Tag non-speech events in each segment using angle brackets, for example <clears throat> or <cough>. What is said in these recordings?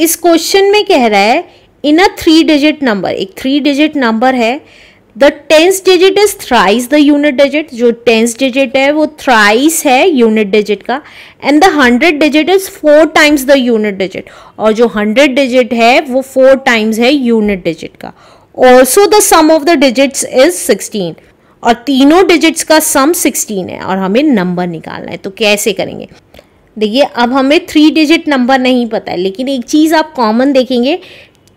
इस क्वेश्चन में कह रहा है in a three digit number एक थ्री डिजिट नंबर है the tens digit is thrice the unit digit जो टेंस डिजिट है वो थ्राइस है यूनिट डिजिट का and the hundred digit is four times the unit digit और जो hundred digit है वो फोर टाइम्स है यूनिट डिजिट का also the sum of the digits is sixteen और तीनों डिजिट्स का सम सिक्सटीन है और हमें नंबर निकालना है तो कैसे करेंगे देखिए अब हमें थ्री डिजिट नंबर नहीं पता है लेकिन एक चीज़ आप कॉमन देखेंगे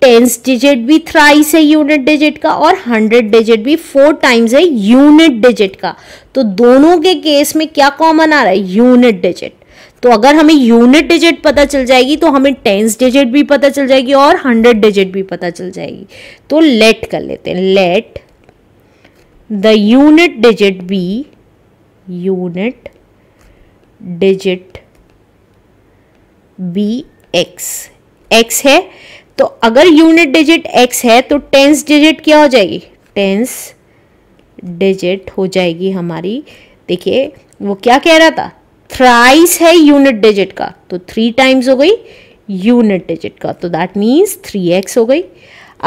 टेंस डिजिट भी थ्राइस है यूनिट डिजिट का और हंड्रेड डिजिट भी फोर टाइम्स है यूनिट डिजिट का तो दोनों के केस में क्या कॉमन आ रहा है यूनिट डिजिट तो अगर हमें यूनिट डिजिट पता चल जाएगी तो हमें टेंस डिजिट भी पता चल जाएगी और हंड्रेड डिजिट भी पता चल जाएगी तो लेट कर लेते हैं let the unit digit be unit digit be x x है तो अगर यूनिट डिजिट एक्स है तो टेंस डिजिट क्या हो जाएगी टेंस डिजिट हो जाएगी हमारी देखिए वो क्या कह रहा था थ्राइस है यूनिट डिजिट का तो थ्री टाइम्स हो गई यूनिट डिजिट का तो दैट मीन्स थ्री एक्स हो गई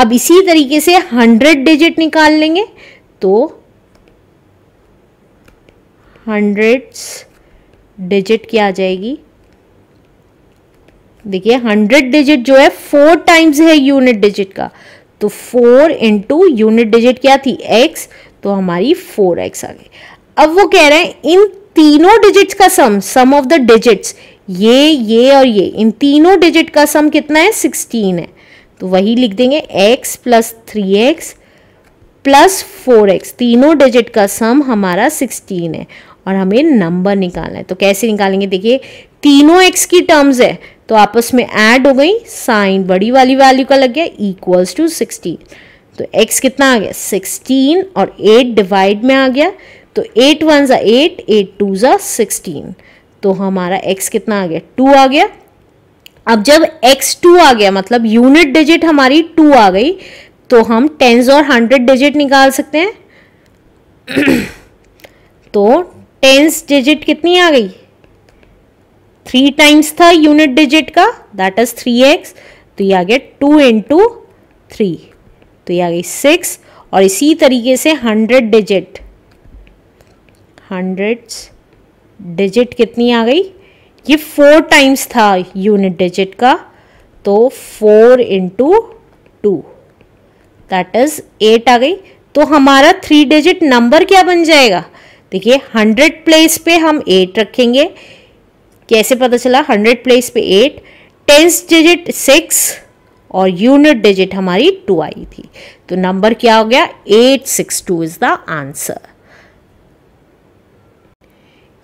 अब इसी तरीके से हंड्रेड डिजिट निकाल लेंगे तो हंड्रेड्स डिजिट क्या आ जाएगी देखिए हंड्रेड डिजिट जो है फोर टाइम्स है यूनिट डिजिट का तो फोर इंटू यूनिट डिजिट क्या थी एक्स तो हमारी फोर एक्स आ गई अब वो कह रहे हैं इन तीनों डिजिट्स का sum sum of the digits ये ये और ये इन तीनों डिजिट का सम कितना है सिक्सटीन है तो वही लिख देंगे x plus three x plus four x तीनों डिजिट का सम हमारा सिक्सटीन है और हमें नंबर निकालना है तो कैसे निकालेंगे देखिए तीनों एक्स की टर्म्स है तो आपस में ऐड हो गई साइन बड़ी वाली वैल्यू का लग गया इक्वल्स टू सिक्सटीन तो एक्स कितना आ गया सिक्सटीन और एट डिवाइड में आ गया तो एट वन ज़ा एट एट टू ज़ा सिक्सटीन तो हमारा एक्स कितना आ गया टू आ गया अब जब एक्स टू आ गया मतलब यूनिट डिजिट हमारी टू आ गई तो हम टेंस और हंड्रेड डिजिट निकाल सकते हैं <clears throat> तो टेंस डिजिट कितनी आ गई थ्री टाइम्स था यूनिट डिजिट का दैट इज थ्री एक्स तो ये आ गया टू इंटू थ्री तो ये आ गई सिक्स और इसी तरीके से हंड्रेड डिजिट हंड्रेड्स डिजिट कितनी आ गई ये फोर टाइम्स था यूनिट डिजिट का तो four into two that is eight आ गई तो हमारा थ्री डिजिट नंबर क्या बन जाएगा देखिए हंड्रेड प्लेस पे हम एट रखेंगे कैसे पता चला हंड्रेड प्लेस पे एट टेंस डिजिट सिक्स और यूनिट डिजिट हमारी टू आई थी तो नंबर क्या हो गया eight six two is the answer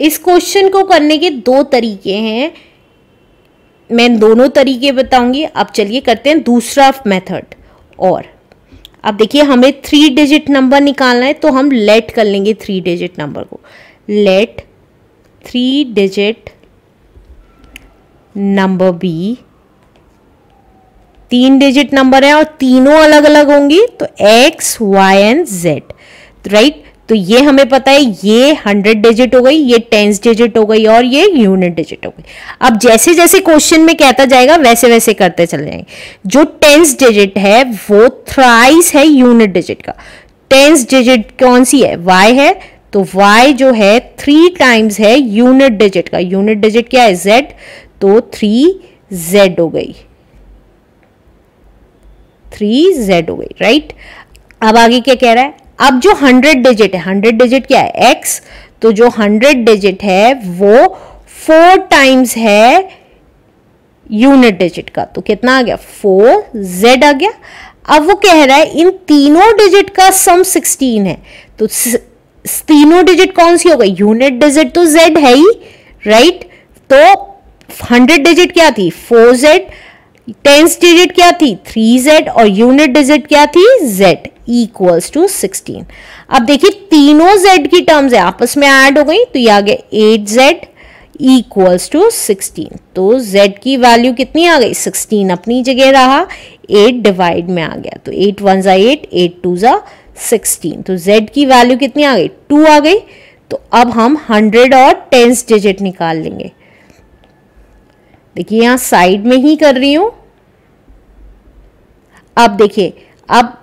इस क्वेश्चन को करने के दो तरीके हैं मैं दोनों तरीके बताऊंगी अब चलिए करते हैं दूसरा मेथड और अब देखिए हमें थ्री डिजिट नंबर निकालना है तो हम लेट कर लेंगे थ्री डिजिट नंबर को let three digit number be तीन डिजिट नंबर है और तीनों अलग अलग होंगी तो x y and z right तो ये हमें पता है ये हंड्रेड डिजिट हो गई ये टेंस डिजिट हो गई और ये यूनिट डिजिट हो गई अब जैसे जैसे क्वेश्चन में कहता जाएगा वैसे वैसे करते चले जाएंगे जो टेंस डिजिट है वो थ्राइस है यूनिट डिजिट का टेंस डिजिट कौन सी है वाई है तो वाई जो है थ्री टाइम्स है यूनिट डिजिट का यूनिट डिजिट क्या है जेड तो थ्री जेड हो गई थ्री जेड हो गई राइट अब आगे क्या कह रहा है अब जो हंड्रेड डिजिट है हंड्रेड डिजिट क्या है एक्स तो जो हंड्रेड डिजिट है वो फोर टाइम्स है यूनिट डिजिट का तो कितना आ गया फोर जेड आ गया अब वो कह रहा है इन तीनों डिजिट का सम सिक्सटीन है तो तीनों डिजिट कौन सी होगा यूनिट डिजिट तो जेड है ही राइट तो हंड्रेड डिजिट क्या थी फोर जेड टेंस डिजिट क्या थी थ्री जेड और यूनिट डिजिट क्या थी जेड इक्वल्स टू सिक्सटीन अब देखिए तीनों z की टर्म्स है आपस में ऐड हो गई तो ये आ गया eight z equals to sixteen तो z की वैल्यू कितनी आ गई सिक्सटीन अपनी जगह रहा एट डिवाइड में आ गया तो एट वन ज़ा एट एट टू ज़ा सिक्सटीन तो z की वैल्यू कितनी आ गई टू आ गई तो अब हम हंड्रेड और टेंस डिजिट निकाल लेंगे देखिए यहां साइड में ही कर रही हूं अब देखिए अब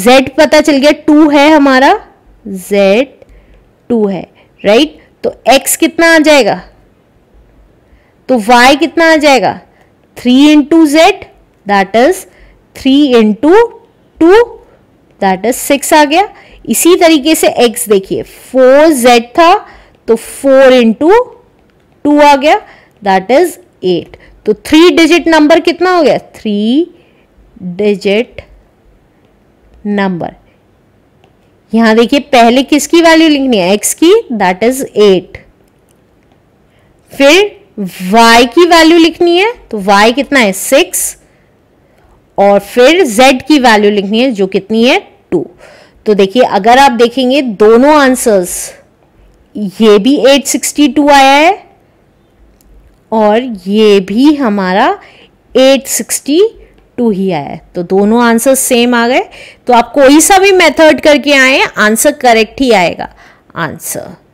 z पता चल गया टू है हमारा z टू है राइट तो x कितना आ जाएगा तो y कितना आ जाएगा three into z that is three into two that is six आ गया इसी तरीके से x देखिए फोर जेड था तो फोर इंटू टू आ गया दैट इज एट तो थ्री डिजिट नंबर कितना हो गया थ्री डिजिट नंबर यहां देखिए पहले किसकी वैल्यू लिखनी है एक्स की दैट इज एट फिर वाई की वैल्यू लिखनी है तो वाई कितना है सिक्स और फिर z की वैल्यू लिखनी है जो कितनी है टू तो देखिए अगर आप देखेंगे दोनों आंसर्स ये भी 862 आया है और ये भी हमारा टू ही आया है तो दोनों आंसर सेम आ गए तो आप कोई सा भी मेथड करके आए आंसर करेक्ट ही आएगा आंसर